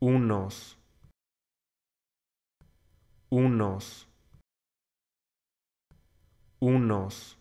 unos, unos, unos.